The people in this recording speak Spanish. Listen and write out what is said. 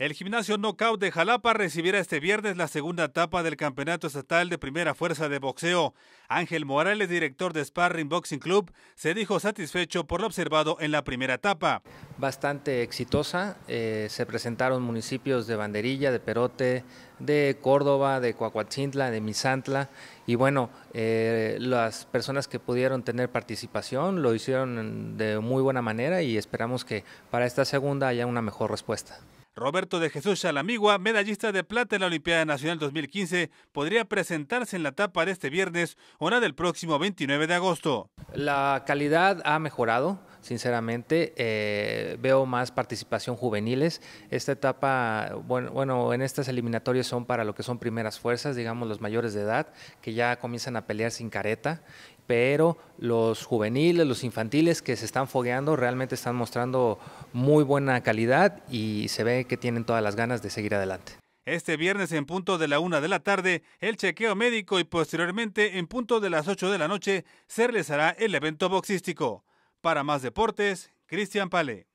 El gimnasio Knockout de Jalapa recibirá este viernes la segunda etapa del Campeonato Estatal de Primera Fuerza de Boxeo. Ángel Morales, director de Sparring Boxing Club, se dijo satisfecho por lo observado en la primera etapa. Bastante exitosa, eh, se presentaron municipios de Banderilla, de Perote, de Córdoba, de Coahuatzintla, de Misantla y bueno, eh, las personas que pudieron tener participación lo hicieron de muy buena manera y esperamos que para esta segunda haya una mejor respuesta. Roberto de Jesús Chalamigua, medallista de plata en la Olimpiada Nacional 2015, podría presentarse en la etapa de este viernes o del próximo 29 de agosto. La calidad ha mejorado sinceramente. Eh, veo más participación juveniles. Esta etapa, bueno, bueno, en estas eliminatorias son para lo que son primeras fuerzas, digamos los mayores de edad, que ya comienzan a pelear sin careta pero los juveniles, los infantiles que se están fogueando realmente están mostrando muy buena calidad y se ve que tienen todas las ganas de seguir adelante. Este viernes en punto de la una de la tarde, el chequeo médico y posteriormente en punto de las 8 de la noche se realizará el evento boxístico. Para más deportes, Cristian Palé.